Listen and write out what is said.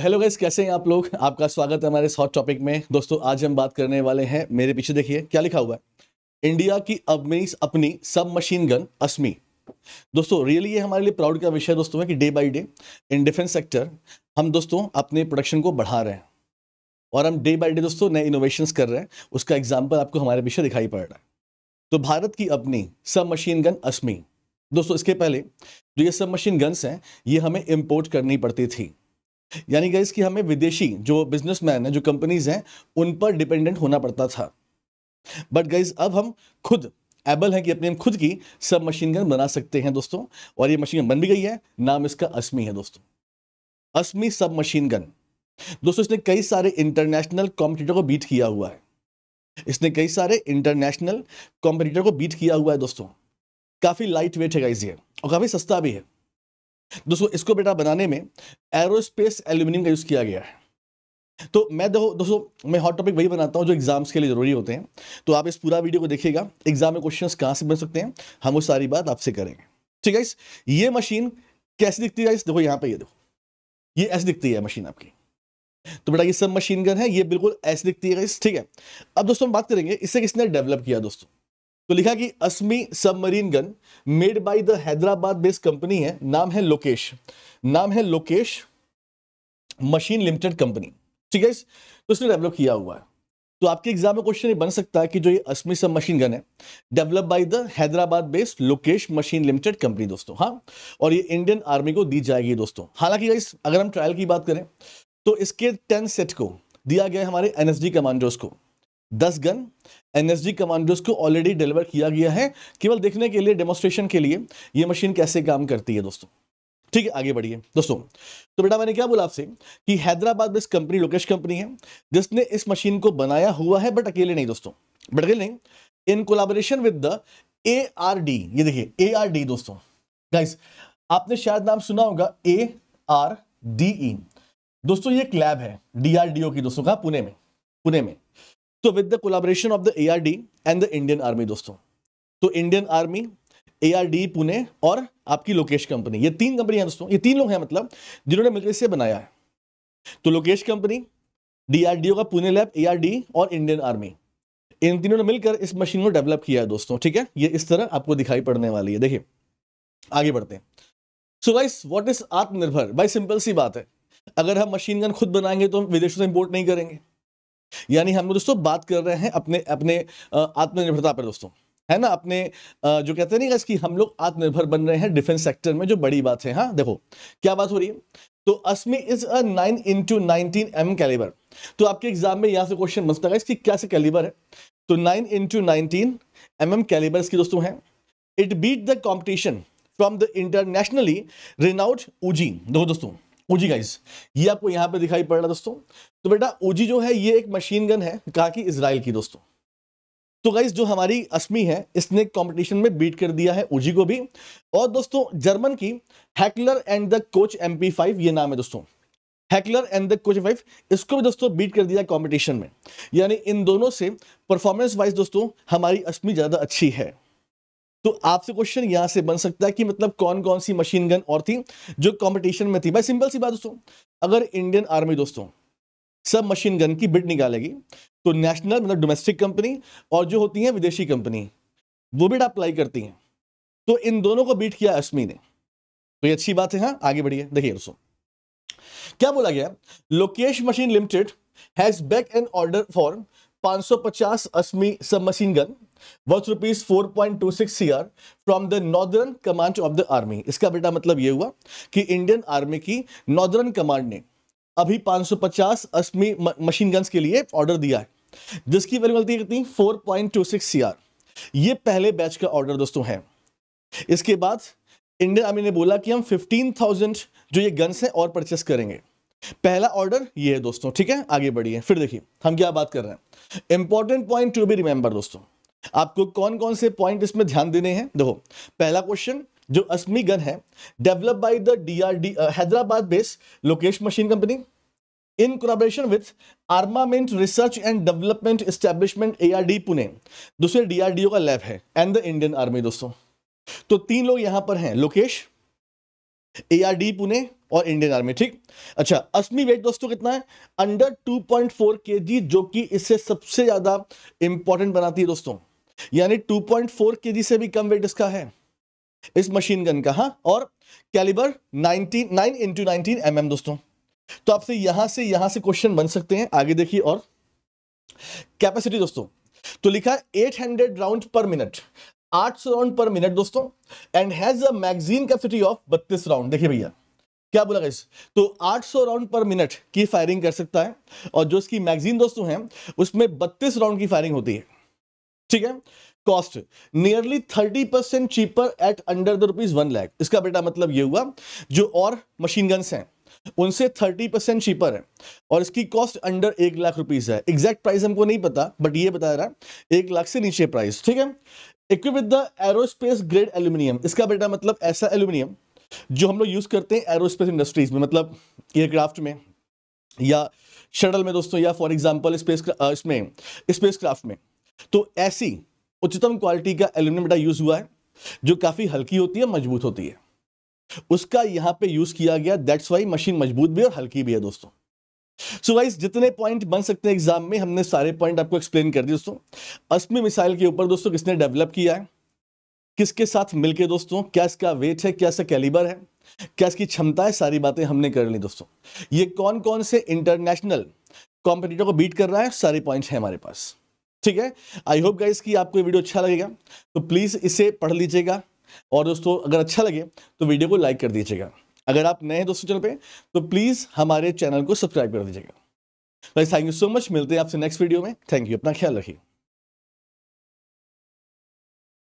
hello guys कैसे हैं आप लोग आपका स्वागत है हमारे इस हॉट टॉपिक में दोस्तों आज हम बात करने वाले हैं मेरे पीछे देखिए क्या लिखा हुआ है इंडिया की अपनी अपनी सब मशीन गन असमी दोस्तों रियली ये हमारे लिए प्राउड का विषय दोस्तों है कि day by day in defence sector हम दोस्तों अपने प्रोडक्शन को बढ़ा रहे हैं और हम डे बाई डे दोस्तों नए इनोवेशन कर रहे हैं उसका एग्जाम्पल आपको हमारे पीछे दिखाई पड़ रहा है तो भारत की अपनी सब मशीन गन असमी दोस्तों इसके पहले जो ये सब मशीन गन्स हैं ये हमें इम्पोर्ट करनी पड़ती थी यानी गाइस कि हमें विदेशी जो बिजनेसमैन है जो कंपनीज हैं उन पर डिपेंडेंट होना पड़ता था बट गाइज अब हम खुद एबल हैं कि अपने हम खुद की सब मशीन गन बना सकते हैं दोस्तों और ये मशीन गन बन भी गई है नाम इसका असमी है दोस्तों असमी सब मशीन गन दोस्तों इसने कई सारे इंटरनेशनल कॉम्पिटिटर को बीट किया हुआ है इसने कई सारे इंटरनेशनल कॉम्पिटिटर को बीट किया हुआ है दोस्तों काफ़ी लाइट वेट है गाइज ये और काफ़ी सस्ता भी है दोस्तों इसको बेटा बनाने में एरोस्पेस एल्यूमिनियम का यूज़ किया गया है तो मैं देखो दोस्तों मैं हॉट टॉपिक वही बनाता हूँ जो एग्जाम्स के लिए ज़रूरी होते हैं तो आप इस पूरा वीडियो को देखिएगा एग्जाम में क्वेश्चन कहाँ से बन सकते हैं हम वो सारी बात आपसे करेंगे ठीक है ये मशीन कैसे दिखती है देखो यहाँ पर ये देखो ये ऐसी दिखती है मशीन आपकी तो बेटा ये सब मशीन गन है ये बिल्कुल ऐसी दिखती है ठीक है अब दोस्तों हम बात करेंगे इसे किसने डेवलप किया दोस्तों तो लिखा कि Asmi submarine gun made by the Hyderabad based company है नाम है लोकेश नाम है लोकेश मशीन लिमिटेड कंपनी ठीक है तो इसने डेवलप किया हुआ है तो आपके एग्जाम में क्वेश्चन ये बन सकता है कि जो ये अस्मी सब मशीन गन है develop by the Hyderabad based Lokesh machine limited company दोस्तों हाँ और ये इंडियन आर्मी को दी जाएगी दोस्तों हालांकि गाइस अगर हम ट्रायल की बात करें तो इसके टेन सेट को दिया गया हमारे एनएसडी कमांडर्स को दस गन एनएसजी कमांडोज को ऑलरेडी डिलीवर किया गया है केवल देखने के लिए डेमोस्ट्रेशन के लिए ये मशीन कैसे काम करती है दोस्तों ठीक है आगे बढ़िए दोस्तों तो बेटा मैंने क्या बोला आपसे कि हैदराबाद में इस कंपनी लोकेश कंपनी है जिसने इस मशीन को बनाया हुआ है बट अकेले नहीं दोस्तों बट अकेले नहीं in collaboration with the A R D ये देखिए ए आर डी दोस्तों गाइस आपने शायद नाम सुना होगा ए आर डी ई दोस्तों ये एक लैब है डी डी आर ओ की दोस्तों कहा पुणे में पुणे में तो with the collaboration of the ARD and the Indian Army दोस्तों तो इंडियन आर्मी एआरडी पुणे और आपकी लोकेश कंपनी ये तीन कंपनी है दोस्तों ये तीन लोग हैं मतलब जिन्होंने मिलकर इसे बनाया है तो लोकेश कंपनी डीआरडीओ का पुणे लैब एआरडी और इंडियन आर्मी इन तीनों ने मिलकर इस मशीन को डेवलप किया है दोस्तों ठीक है ये इस तरह आपको दिखाई पड़ने वाली है देखिए आगे बढ़ते हैं सो गाइस व्हाट इज आत्मनिर्भर भाई सिंपल सी बात है अगर हम मशीन गन खुद बनाएंगे तो हम विदेशों से इंपोर्ट नहीं करेंगे यानी हम दोस्तों बात कर रहे हैं अपने अपने आत्मनिर्भरता पर दोस्तों है ना अपने जो कहते हैं ना कि हम लोग आत्मनिर्भर बन रहे हैं डिफेंस सेक्टर में जो बड़ी बात है हाँ देखो क्या बात हो रही है तो Asmi is a nine into nineteen M calibre तो आपके एग्जाम में यहाँ से क्वेश्चन मस्त है इसकी क्या से कैलिबर है तो nine into nineteen M M calibre इसकी दोस्तों हैं it beat the competition from the internationally renowned Uzi दो दोस्तों ओजी गाइस ये आपको यहाँ पे दिखाई पड़ रहा है दोस्तों तो बेटा ओजी जो है ये एक मशीन गन है कहा कि इसराइल की दोस्तों तो गाइस जो हमारी असमी है इसने कंपटीशन में बीट कर दिया है ओजी को भी और दोस्तों जर्मन की Heckler and the Koch M ये नाम है दोस्तों Heckler and the Koch five इसको भी दोस्तों बीट कर दिया कॉम्पिटिशन में यानी इन दोनों से परफॉर्मेंस वाइज दोस्तों हमारी असमी ज़्यादा अच्छी है तो आपसे क्वेश्चन यहां से बन सकता है कि मतलब कौन कौन सी मशीन गन और थी जो कंपटीशन में थी भाई सिंपल सी बात दोस्तों अगर इंडियन आर्मी दोस्तों सब मशीन गन की बिड निकालेगी तो नेशनल मतलब डोमेस्टिक कंपनी और जो होती है विदेशी कंपनी वो बिड अप्लाई करती हैं तो इन दोनों को बीट किया अश्मी ने तो ये अच्छी बात है हाँ आगे बढ़िए देखिए दोस्तों क्या बोला गया Lokesh machine limited has back an order for 550 Asmi sub machine gun worth rupees four point two six C R from the northern command of the army इसका बेटा मतलब ये हुआ कि इंडियन आर्मी की नॉर्दर्न कमांड ने अभी 550 अस्मी मशीन गन्स के लिए ऑर्डर दिया है जिसकी वैल्यू मिलती है कितनी फोर पॉइंट टू 4.26 सीआर ये पहले बैच का ऑर्डर दोस्तों है इसके बाद इंडियन आर्मी ने बोला कि हम फिफ्टीन थाउजेंड जो ये गन्स हैं और परचेस करेंगे पहला ऑर्डर ये है दोस्तों ठीक है आगे बढ़िए फिर देखिए हम क्या बात कर रहे हैं important point to be remember दोस्तों आपको कौन कौन से पॉइंट इसमें ध्यान देने हैं देखो पहला क्वेश्चन जो अस्मी गन है develop by the DRD Hyderabad based Lokesh machine company in collaboration with Armament Research and Development Establishment ARD Pune दूसरे डीआरडीओ का लैब है एंड द इंडियन आर्मी दोस्तों तो तीन लोग यहां पर हैं लोकेश एआरडी पुणे और इंडियन आर्मी ठीक अच्छा असमी वेट दोस्तों कितना है अंडर 2.4 केजी जो कि इससे सबसे ज्यादा इंपॉर्टेंट बनाती है दोस्तों यानी 2.4 केजी से भी कम वेट इसका है इस मशीन गन का हाँ और calibre 19 nine into nineteen M दोस्तों तो आपसे यहां से यहां से क्वेश्चन बन सकते हैं आगे देखिए और कैपेसिटी दोस्तों तो लिखा at 800 round per minute 800 round per minute दोस्तों and has a magazine capacity of 32 round देखिए भैया क्या बोला गैस तो 800 राउंड पर मिनट की फायरिंग कर सकता है और जो इसकी मैगजीन दोस्तों है उसमें 32 राउंड की फायरिंग होती है ठीक है cost nearly thirty percent cheaper at under the rupees one lakh इसका बेटा मतलब ये हुआ जो और मशीन गन्स हैं उनसे थर्टी परसेंट चीपर है और इसकी कॉस्ट अंडर एक लाख रुपीज है एग्जैक्ट प्राइस हमको नहीं पता बट ये बता रहा है एक लाख से नीचे प्राइस ठीक है equip with the aerospace grade aluminium इसका बेटा मतलब ऐसा एल्यूमिनियम जो हम लोग यूज करते हैं एरोस्पेस इंडस्ट्रीज में मतलब एयरक्राफ्ट में या शटल में दोस्तों या फॉर एग्जाम्पल स्पेस इसमें स्पेस क्राफ्ट में तो ऐसी उच्चतम क्वालिटी का एल्यूमिनियम बेटा यूज हुआ है जो काफी हल्की होती है मजबूत होती है उसका यहां पे यूज किया गया दैट्स वाई मशीन मजबूत भी और हल्की भी है दोस्तों सो so जितने पॉइंट बन सकते हैं एग्जाम में हमने सारे पॉइंट आपको एक्सप्लेन कर दिए दोस्तों अस्मी मिसाइल के ऊपर दोस्तों किसने डेवलप किया है किसके साथ मिलके दोस्तों क्या इसका वेट है क्या इसका कैलिबर है क्या इसकी क्षमता है सारी बातें हमने कर ली दोस्तों ये कौन कौन से इंटरनेशनल कॉम्पिटिटर को बीट कर रहा है सारे पॉइंट है हमारे पास ठीक है आई होप गाइस कि आपको ये वीडियो अच्छा लगेगा तो प्लीज़ इसे पढ़ लीजिएगा और दोस्तों अगर अच्छा लगे तो वीडियो को लाइक कर दीजिएगा अगर आप नए हैं दोस्तों चैनल पे तो प्लीज़ हमारे चैनल को सब्सक्राइब कर दीजिएगा थैंक यू सो मच मिलते हैं आपसे नेक्स्ट वीडियो में थैंक यू अपना ख्याल रखिए